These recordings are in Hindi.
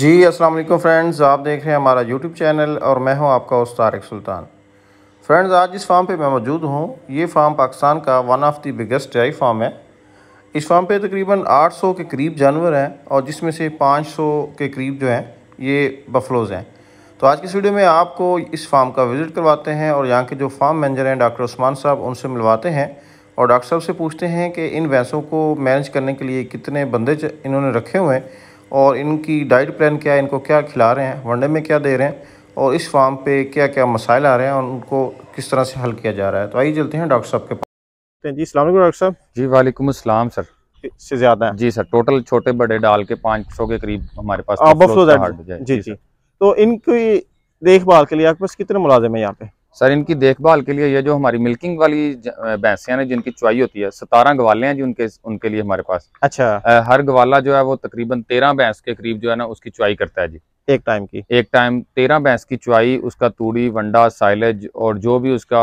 जी अस्सलाम वालेकुम फ्रेंड्स आप देख रहे हैं हमारा यूट्यूब चैनल और मैं हूं आपका उस तारिक सुल्तान फ्रेंड्स आज जिस फार्म पे मैं मौजूद हूं ये फार्म पाकिस्तान का one of the biggest dairy farm है इस फार्म पे तकरीबन 800 के करीब जानवर हैं और जिसमें से 500 के करीब जो हैं ये बफलोज़ हैं तो आज की इस वीडियो में आपको इस फार्म का विज़िट करवाते हैं और यहाँ के जो फार्म मैनेजर हैं डॉक्टर उस्मान साहब उनसे मिलवाते हैं और डॉक्टर साहब से पूछते हैं कि इन भैंसों को मैनेज करने के लिए कितने बंदे इन्होंने रखे हुए हैं और इनकी डाइट प्लान क्या है इनको क्या खिला रहे हैं वनडे में क्या दे रहे हैं और इस फार्म पे क्या क्या मसाइल आ रहे हैं और उनको किस तरह से हल किया जा रहा है तो आइए चलते हैं डॉक्टर साहब के पास जी सलाम डॉक्टर साहब जी वालेकुम असलम सर से ज़्यादा है जी सर टोटल छोटे बड़े डाल के पाँच सौ के करीब हमारे पास जी जी तो इनकी देखभाल के लिए आपके पास कितने मुलाजिम है यहाँ पे सर इनकी देखभाल के लिए ये जो हमारी मिल्किंग वाली भैंसियाँ ने जिनकी चुवाई होती है सतारह ग्वाले हैं जी उनके उनके लिए हमारे पास अच्छा आ, हर ग्वाला जो है वो तकरीबन तेरह भैंस के करीब जो है ना उसकी चुवाई करता है जी एक टाइम की एक टाइम तेरह भैंस की चुवाई उसका तूड़ी वंडा साइलेज और जो भी उसका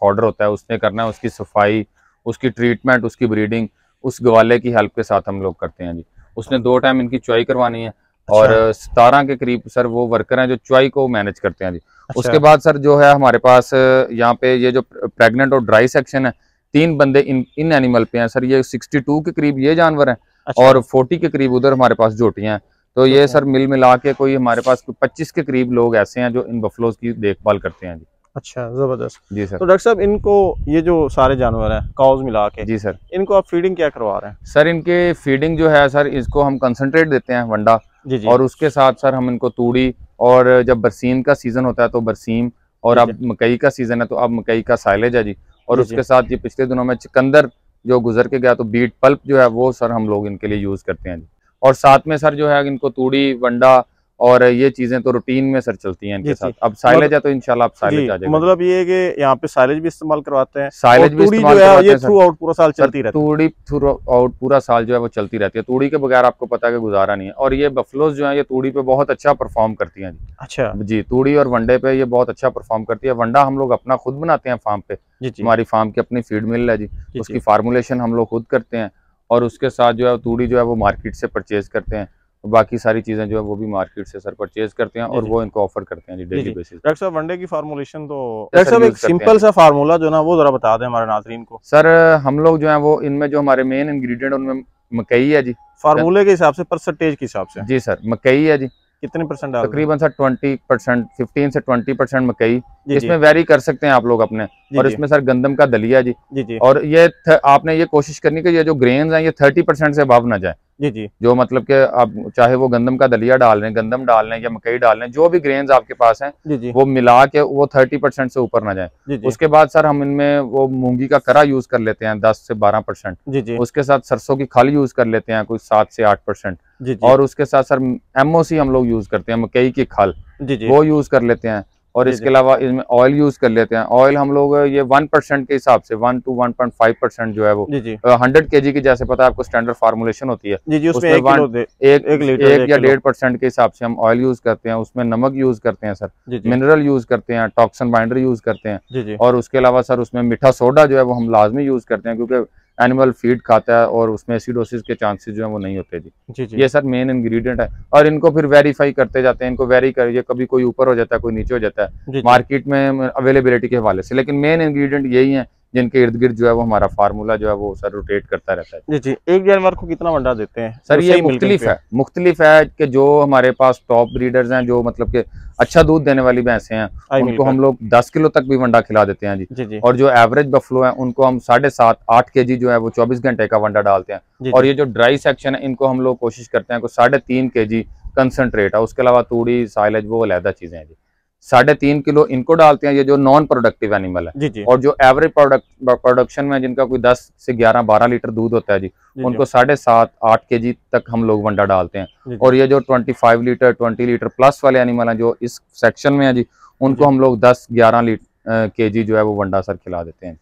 फॉर्डर होता है उसने करना है उसकी सफाई उसकी ट्रीटमेंट उसकी ब्रीडिंग उस ग्वाले की हेल्प के साथ हम लोग करते हैं जी उसने दो टाइम इनकी चुवाई करवानी है और अच्छा। सतारह के करीब सर वो वर्कर हैं जो चुवाई को मैनेज करते हैं जी अच्छा। उसके बाद सर जो है हमारे पास यहाँ पे ये जो प्रेग्नेंट और ड्राई सेक्शन है तीन बंदे इन इन एनिमल पे हैं सर ये 62 के करीब ये जानवर हैं अच्छा। और 40 के करीब उधर हमारे पास जोटियाँ हैं तो ये अच्छा। सर मिल मिला के कोई हमारे पास पच्चीस के करीब लोग ऐसे हैं जो इन बफलोज की देखभाल करते हैं जी अच्छा जबरदस्त जी सर तो डॉक्टर साहब इनको ये जो सारे जानवर हैं काउज मिला के जी सर इनको आप फीडिंग क्या करवा रहे हैं सर इनके फीडिंग जो है सर इसको हम कंसनट्रेट देते हैं वंडा जी जी और उसके साथ सर हम इनको तूड़ी और जब बरसीम का सीज़न होता है तो बरसीम और अब मकई का सीज़न है तो अब मकई का साइलेज है जी और उसके साथ ये पिछले दिनों में चिकंदर जो गुजर के गया तो बीट पल्प जो है वो सर हम लोग इनके लिए यूज़ करते हैं जी और साथ में सर जो है इनको तूड़ी वंडा और ये चीजें तो रूटीन में सर चलती हैं इनके साथ अब साइलेज है मतलब तो इनशाला आप साइलेज आ जाएगा मतलब ये कि यहाँ पे साइलेज भी इस्तेमाल करवाते हैं साइलेज भी इस्तेमाल करवाते हैं थ्रू आउट पूरा साल चलती रहती है तूड़ी थ्रू आउट पूरा साल जो है वो चलती रहती है तूड़ी के बगैर आपको पता है गुजारा नहीं है और ये बफलोज जो है ये तूड़ी पे बहुत अच्छा परफॉर्म करती है जी अच्छा जी तूड़ी और वनडे पे ये बहुत अच्छा परफॉर्म करती है वंडा हम लोग अपना खुद बनाते हैं फार्म पे हमारी फार्म की अपनी फीड मिल है जी उसकी फार्मुलेशन हम लोग खुद करते हैं और उसके साथ जो है तूड़ी जो है वो मार्केट से परचेज करते हैं बाकी सारी चीज़ें जो है वो भी मार्केट से सर परचेज करते हैं और वो इनको ऑफर करते हैं जी डेली बेसिस डॉक्टर साहब वनडे की फार्मूलेशन तो डॉक्टर साहब एक सिंपल सा फार्मूला जो ना वो जरा बता दें हमारे नाजरीन को सर हम लोग जो है वो इनमें जो हमारे मेन इंग्रेडिएंट उनमें मकई है जी फार्मूले के हिसाब से परसेंटेज के हिसाब से जी सर मकई है जी कितने परसेंट तकरीबन सर ट्वेंटी परसेंट फिफ्टीन से ट्वेंटी परसेंट मकई इसमें वेरी कर सकते हैं आप लोग अपने और इसमें सर गंदम का दलिया जी जी जी और ये आपने ये कोशिश करनी कि ये जो ग्रेन है ये थर्टी परसेंट से अभाव ना जाए जी जी जो मतलब कि आप चाहे वो गंदम का दलिया डाल रहे गंदम डाल रहे या मकई डाल रहे जो भी ग्रेन आपके पास हैं जी जी वो मिला के वो थर्टी परसेंट से ऊपर ना जाए जी जी उसके बाद सर हम इनमें वो मूंगी का करा यूज कर लेते हैं दस से बारह परसेंट जी जी उसके साथ सरसों की खाली यूज कर लेते हैं कुछ सात से आठ परसेंट जी जी और उसके साथ सर एमओसी हम लोग यूज करते हैं मकई की खाल जी जी वो यूज कर लेते हैं और इसके अलावा इसमें ऑयल यूज कर लेते हैं ऑयल हम लोग ये वन परसेंट के हिसाब से one two one point five percent जो है वो हंड्रेड के जी की जैसे पता है आपको स्टैंडर्ड फार्मुलेशन होती है जी जी उसमें एक, वन, एक, एक, लीटर, एक या डेढ़ परसेंट के हिसाब से हम ऑयल यूज करते हैं उसमें नमक यूज करते हैं सर मिनरल यूज करते हैं टॉक्सन बाइंडर यूज करते हैं और उसके अलावा सर उसमें मीठा सोडा जो है वो हम लाजमी यूज करते हैं क्योंकि एनिमल फीड खाता है और उसमें एसिडोसिस के चांसेस जो है वो नहीं होते जी जी, जी। ये सर मेन इंग्रेडिएंट है और इनको फिर वेरीफाई करते जाते हैं इनको वेरी कर ये कभी कोई ऊपर हो जाता है कोई नीचे हो जाता है मार्केट में अवेलेबिलिटी के हवाले से लेकिन मेन इंग्रेडिएंट यही है जिनके इर्द गिर्द जो है वो हमारा फार्मूला जो है वो सर रोटेट करता रहता है जी जी एक जानवर को कितना अंडा देते हैं सर ये मुख्तलिफ है मुख्तलिफ है कि जो हमारे पास टॉप ब्रीडर्स हैं जो मतलब के अच्छा दूध देने वाली भैंसे हैं उनको हम लोग दस किलो तक भी वंडा खिला देते हैं जी, जी, जी। और जो एवरेज बफलो है उनको हम साढ़े सात आठ के जी जो है वो चौबीस घंटे का वंडा डालते हैं और ये जो ड्राई सेक्शन है इनको हम लोग कोशिश करते हैं साढ़े तीन के जी कंसनट्रेट है उसके अलावा तूड़ी साइलेज वो अलहदा चीज़ें हैं जी साढ़े तीन किलो इनको डालते हैं ये जो नॉन प्रोडक्टिव एनिमल है जी जी। और जो एवरेज प्रोडक्ट प्रोडक्शन में जिनका कोई दस से ग्यारह बारह लीटर दूध होता है जी, जी उनको साढ़े सात आठ के जी तक हम लोग वंडा डालते हैं और ये जो five litre twenty litre plus वाले एनिमल हैं जो इस सेक्शन में है जी उनको हम लोग दस ग्यारह के जी जो है वो वंडा सर खिला देते हैं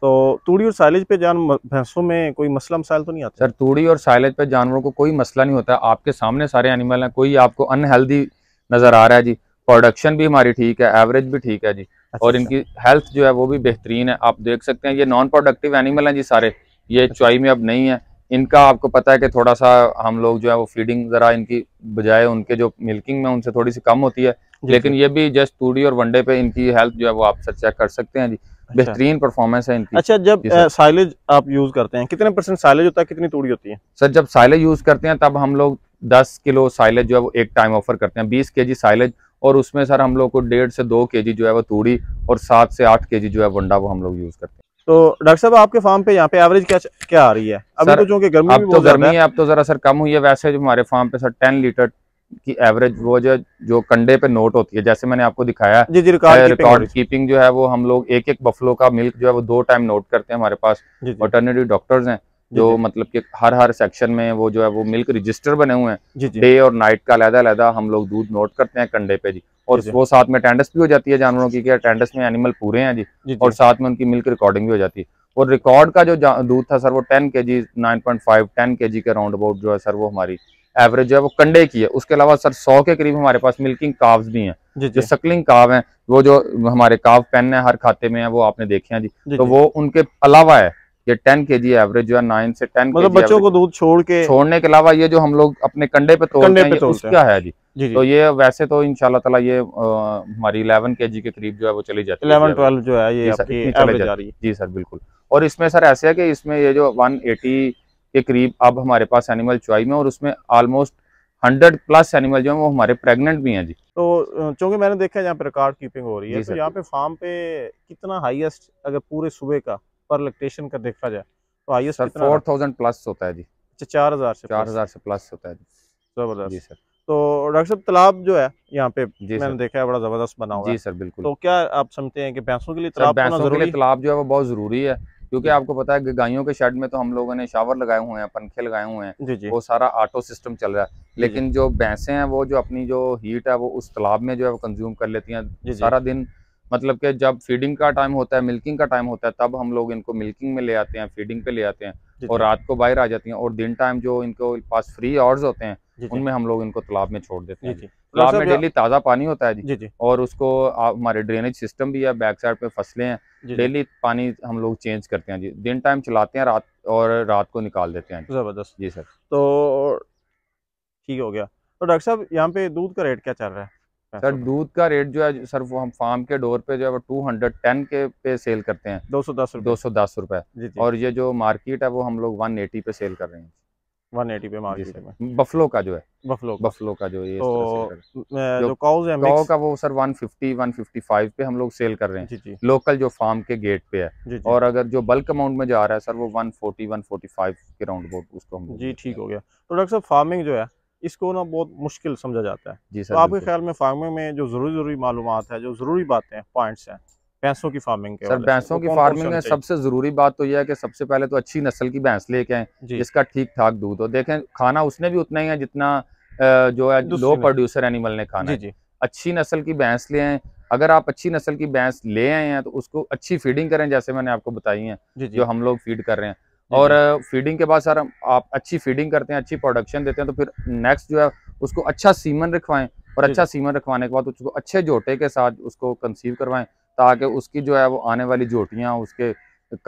तो तूड़ी और साइलेज पे जान भैंसों में कोई मसला मसाइल तो नहीं आता सर तूड़ी और साइलेज पे जानवरों को कोई मसला नहीं होता आपके सामने सारे एनिमल हैं कोई आपको अनहेल्दी नजर आ रहा है जी प्रोडक्शन भी हमारी ठीक है एवरेज भी ठीक है जी अच्छा, और अच्छा। इनकी हेल्थ जो है वो भी बेहतरीन है आप देख सकते हैं ये नॉन प्रोडक्टिव एनिमल हैं जी सारे ये अच्छा। में अब नहीं है इनका आपको पता है कि थोड़ा सा हम लोग जो है वो फीडिंग ज़रा इनकी बजाय उनके जो मिल्किंग में उनसे थोड़ी सी कम होती है लेकिन ये भी जस्ट टूडी और वनडे पे इनकी हेल्थ जो है वो आप चेक कर सकते हैं जी अच्छा। बेहतरीन परफॉर्मेंस है इनकी अच्छा जब साइलेज आप यूज करते हैं कितने परसेंट साइलेज होता है कितनी तूड़ी होती है सर जब साइलेज यूज करते हैं तब हम लोग 10 किलो साइलेज जो है वो एक टाइम ऑफर करते हैं 20 केजी साइलेज और उसमें सर हम लोग को डेढ़ से दो के जो है वो तूड़ी और सात से आठ के जो है वंडा वो हम लोग यूज करते हैं तो डॉक्टर साहब आपके फार्म पे यहाँ पे एवरेज क्या क्या आ रही है अभी तो जो कि गर्मी अब तो गर्मी है अब तो जरा सर कम हुई है वैसे जो हमारे फार्म पे सर टेन लीटर की एवरेज वो जो जो कंडे पे नोट होती है जैसे मैंने आपको दिखाया जी जी रिकॉर्ड कीपिंग, कीपिंग जो है वो हम लोग एक एक बफलो का मिल्क जो है वो दो टाइम नोट करते हैं हमारे पास ऑटरनेटिव डॉक्टर्स हैं जो मतलब कि हर हर सेक्शन में वो जो है वो मिल्क रजिस्टर बने हुए हैं डे और नाइट का अलहदा अलहदा हम लोग दूध नोट करते हैं कंडे पे जी और जी वो साथ में टेंडस भी हो जाती है जानवरों की अटेंडेंस टेंडस में एनिमल पूरे हैं जी, जी और साथ में उनकी मिल्क रिकॉर्डिंग भी हो जाती है और रिकॉर्ड का जो दूध था सर वो ten K G nine point five ten K G के राउंड अबाउट जो है सर वो हमारी एवरेज जो है वो कंडे की है उसके अलावा सर सौ के करीब हमारे पास मिल्किंग काव्स भी हैं जो सकलिंग काव हैं वो जो हमारे काव पेन है हर खाते में है वो आपने देखे हैं जी तो वो उनके अलावा है ये 10 के जी एवरेज जो है नाइन से 10 मतलब बच्चों को दूध छोड़ के छोड़ने के अलावा ये जो हम लोग अपने कंडे पे तोड़ते हैं क्या है जी जी, जी तो ये वैसे तो इनशाला तला ये हमारी इलेवन के जी के करीब जो है वो चली जाती है इलेवन ट्वेल्व जो है ये आपकी चले जा रही है जी सर बिल्कुल और इसमें सर ऐसे है की इसमें ये जो वन एटी के करीब अब हमारे पास एनिमल चुआई में और उसमें ऑलमोस्ट हंड्रेड प्लस एनिमल जो है वो हमारे प्रेग्नेंट भी हैं जी तो चूंकि मैंने देखा है यहाँ पे रिकॉर्ड कीपिंग हो रही है तो यहाँ पे फार्म पे कितना हाईएस्ट अगर पूरे सुबह का पर लोकेशन का देखा जाए तो आइए सर फोर थाउजेंड प्लस होता है जी अच्छा चार हज़ार से चार हज़ार से प्लस होता है ज़बरदस्त जी सर तो डॉक्टर साहब तालाब जो है यहाँ पे जी मैंने देखा है बड़ा ज़बरदस्त बना हुआ जी सर बिल्कुल तो क्या आप समझते हैं कि भैंसों के लिए तालाब भैंसों के लिए तालाब जो है वो बहुत ज़रूरी है क्योंकि आपको पता है कि गायों के शेड में तो हम लोगों ने शावर लगाए हुए हैं पंखे लगाए हुए हैं जी जी। वो सारा ऑटो सिस्टम चल रहा है लेकिन जो भैंसे हैं वो जो अपनी जो हीट है वो उस तालाब में जो है वो कंज्यूम कर लेती हैं सारा दिन मतलब कि जब फीडिंग का टाइम होता है मिल्किंग का टाइम होता है तब हम लोग इनको मिल्किंग में ले आते हैं फीडिंग पे ले आते हैं और रात को बाहर आ जाती हैं और दिन टाइम जो इनको पास फ्री आवर्स होते हैं उनमें हम लोग इनको तालाब में छोड़ देते हैं तो तालाब में डेली ताज़ा पानी होता है जी, और उसको हमारे ड्रेनेज सिस्टम भी है बैक साइड पे फसलें हैं डेली पानी हम लोग चेंज करते हैं जी दिन टाइम चलाते हैं रात और रात को निकाल देते हैं ज़बरदस्त जी सर तो ठीक हो गया तो डॉक्टर साहब यहाँ पे दूध का रेट क्या चल रहा है सर दूध का रेट जो है सर वो हम फार्म के डोर पे जो है वो टू हंड्रेड टेन के पे सेल करते हैं दो सौ दस दो सौ दस रुपए और ये जो मार्केट है वो हम लोग वन एटी पे सेल कर रहे हैं वन एटी पे मार्केट में बफलो का जो है बफलो का। बफलो का जो ये तो जो काउज का वो सर 150 155 पे हम लोग सेल कर रहे हैं जी जी। लोकल जो फार्म के गेट पे है और अगर जो बल्क अमाउंट में जा रहा है सर वो फोर्टी 145 के राउंड बोर्ड उसको हम जी ठीक हो गया तो डॉक्टर साहब फार्मिंग जो है इसको ना बहुत मुश्किल समझा जाता है जी तो सर तो आपके ख्याल में फार्मिंग में जो ज़रूरी ज़रूरी मालूम है जो ज़रूरी बातें हैं पॉइंट्स हैं भैंसों की फार्मिंग के सर भैंसों की फार्मिंग में सबसे ज़रूरी बात तो यह है कि सबसे पहले तो अच्छी नस्ल की भैंस लेके आए जिसका ठीक ठाक दूध हो देखें खाना उसने भी उतना ही है जितना जो है लो प्रोड्यूसर एनिमल ने खाना जी अच्छी नस्ल की भैंस ले आए अगर आप अच्छी नस्ल की भैंस ले आए हैं तो उसको अच्छी फीडिंग करें जैसे मैंने आपको बताई है जो हम लोग फीड कर रहे हैं और फीडिंग के बाद सर आप अच्छी फीडिंग करते हैं अच्छी प्रोडक्शन देते हैं तो फिर नेक्स्ट जो है उसको अच्छा सीमन रखवाएं और अच्छा सीमन रखवाने के बाद उसको अच्छे जोटे के साथ उसको कंसीव करवाएं ताकि उसकी जो है वो आने वाली जोटियाँ उसके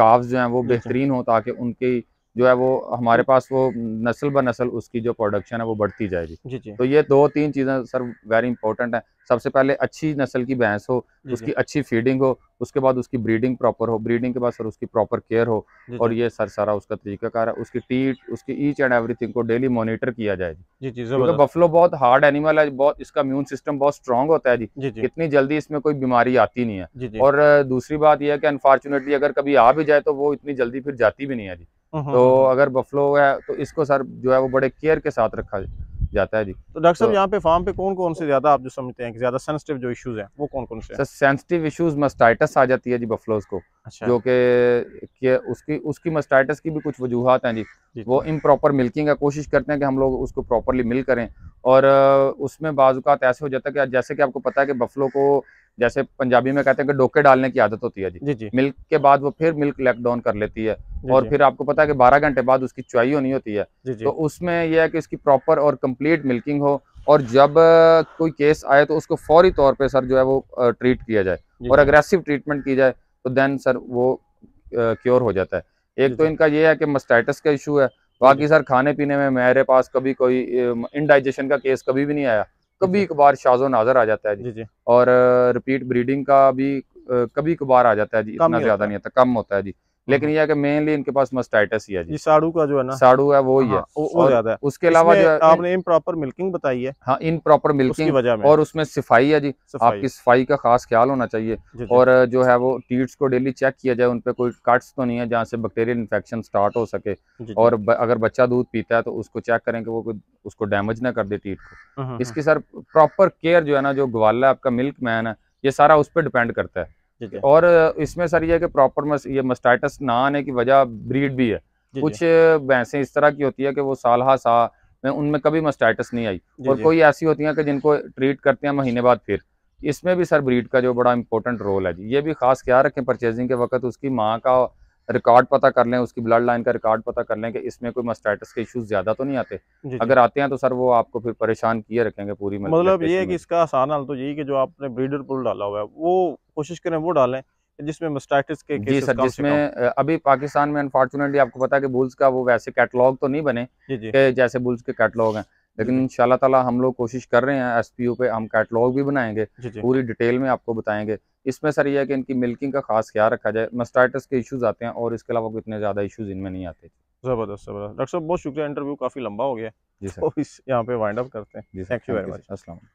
काव्स जो हैं वो बेहतरीन हो ताकि उनकी जो है वो हमारे हम्म। पास वो नस्ल ब नस्ल उसकी जो प्रोडक्शन है वो बढ़ती जाएगी जी जी। तो ये दो तीन चीज़ें सर वेरी इंपॉर्टेंट है सबसे पहले अच्छी नस्ल की भैंस हो उसकी जी। अच्छी फीडिंग हो उसके बाद उसकी ब्रीडिंग प्रॉपर हो ब्रीडिंग के बाद सर उसकी प्रॉपर केयर हो और ये सर सारा उसका तरीकाकार है उसकी टीट उसकी ईच एंड एवरीथिंग को डेली मॉनिटर किया जाए जी जी बफलो बहुत हार्ड एनिमल है बहुत इसका इम्यून सिस्टम बहुत स्ट्रांग होता है जी इतनी जल्दी इसमें कोई बीमारी आती नहीं है और दूसरी बात यह है कि अनफॉर्चुनेटली अगर कभी आ भी जाए तो वो इतनी जल्दी फिर जाती भी नहीं है जी तो हाँ, हाँ। अगर बफलो है तो इसको सर जो है वो बड़े केयर के साथ रखा जाता है जी तो डॉक्टर साहब तो, यहाँ पे फार्म पे कौन कौन से ज्यादा आप जो समझते हैं कि ज्यादा सेंसिटिव जो इश्यूज हैं वो कौन कौन से सर सेंसिटिव इश्यूज मस्टाइटस आ जाती है जी बफलोज को अच्छा। जो कि उसकी उसकी मस्टाइटस की भी कुछ वजूहत हैं जी, जी वो इम्प्रॉपर मिल्किंग का कोशिश करते हैं कि हम लोग उसको प्रॉपरली मिल करें और उसमें बाजूकात ऐसे हो जाता है कि जैसे कि आपको पता है कि बफलो को जैसे पंजाबी में कहते हैं कि डोके डालने की आदत होती है जी जी, जी। मिल्क के बाद वो फिर मिल्क लेक डाउन कर लेती है जी, और जी। फिर आपको पता है कि 12 घंटे बाद उसकी चुआई होनी होती है जी, जी। तो उसमें यह है कि इसकी प्रॉपर और कंप्लीट मिल्किंग हो और जब कोई केस आए तो उसको फौरी तौर पर सर जो है वो ट्रीट किया जाए और अग्रेसिव ट्रीटमेंट की जाए तो देन सर वो क्योर हो जाता है एक तो इनका ये है कि मस्टाइटस का इशू है बाकी सर खाने पीने में मेरे पास कभी कोई इनडाइजेशन का केस कभी भी नहीं आया कभी कभार शाजो नाजर आ जाता है जी, जी। और रिपीट uh, ब्रीडिंग का भी uh, कभी कभार आ जाता है जी इतना ज्यादा नहीं आता कम होता है जी लेकिन हम्म। यह कि मेनली इनके पास मस्टाइटस ही है जी साड़ू का जो है ना साड़ू है वो ही हाँ, है वो ज्यादा है उसके अलावा जो आपने इन प्रॉपर मिल्किंग बताई है हाँ इन प्रॉपर मिल्किंग और उसमें सफाई है जी आपकी सफाई का खास ख्याल होना चाहिए और जो है वो टीट्स को डेली चेक किया जाए उनपे कोई कट्स तो नहीं है जहाँ से बैक्टेरियल इन्फेक्शन स्टार्ट हो सके और अगर बच्चा दूध पीता है तो उसको चेक करें कि वो उसको डैमेज ना कर दे टीट को हम्म, हम्म, इसकी सर प्रॉपर केयर जो है ना जो ग्वाला आपका मिल्क मैन है ये सारा उस पर डिपेंड करता है और इसमें सर ये प्रॉपर ये मस्टाइटस ना आने की वजह ब्रीड भी है कुछ भैंसें इस तरह की होती है कि वो साल हा सा में उनमें कभी मस्टाइटस नहीं आई और कोई ऐसी होती है कि जिनको ट्रीट करते हैं महीने बाद फिर इसमें भी सर ब्रीड का जो बड़ा इंपॉर्टेंट रोल है जी ये भी खास ख्याल रखें परचेजिंग के वक्त उसकी माँ का रिकॉर्ड पता कर लें उसकी ब्लड लाइन का रिकॉर्ड पता कर लें कि इसमें कोई मस्टाइटस के इश्यूज ज्यादा तो नहीं आते अगर आते हैं तो सर वो आपको फिर परेशान किए रखेंगे पूरी मतलब ये कि इसका आसान हाल तो यही कि जो आपने ब्रीडर पुल डाला हुआ है वो कोशिश करें वो डालें जिसमें मस्टाइटिस के जी सर जिसमें अभी पाकिस्तान में अनफॉर्चुनेटली आपको पता है कि बुल्स का वो वैसे कैटलॉग तो नहीं बने जी कि जैसे बुल्स के कैटलॉग हैं लेकिन इंशाल्लाह ताला हम लोग कोशिश कर रहे हैं एस पे हम कैटलॉग भी बनाएंगे जी जी। पूरी डिटेल में आपको बताएंगे इसमें सर यह है कि इनकी मिल्किंग का खास ख्याल रखा जाए मस्टाइटिस के इशूज़ आते हैं और इसके अलावा कोई इतने ज़्यादा इशूज़ इनमें नहीं आते ज़बरदस्त ज़बरदस्त डॉक्टर साहब बहुत शुक्रिया इंटरव्यू काफ़ी लंबा हो गया जी तो सर यहाँ पे वाइंड अप करते हैं थैंक यू वेरी मच असल